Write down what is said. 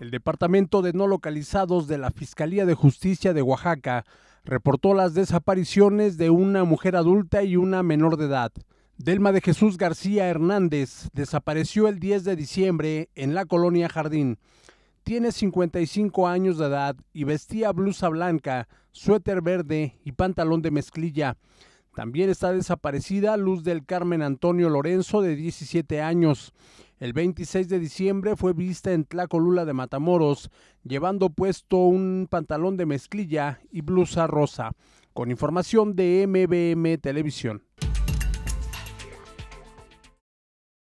El Departamento de No Localizados de la Fiscalía de Justicia de Oaxaca reportó las desapariciones de una mujer adulta y una menor de edad. Delma de Jesús García Hernández desapareció el 10 de diciembre en la colonia Jardín. Tiene 55 años de edad y vestía blusa blanca, suéter verde y pantalón de mezclilla. También está desaparecida Luz del Carmen Antonio Lorenzo de 17 años. El 26 de diciembre fue vista en Tlacolula de Matamoros, llevando puesto un pantalón de mezclilla y blusa rosa, con información de MBM Televisión.